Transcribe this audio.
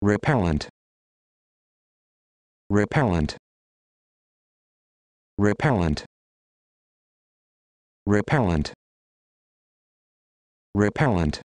repellent repellent repellent repellent repellent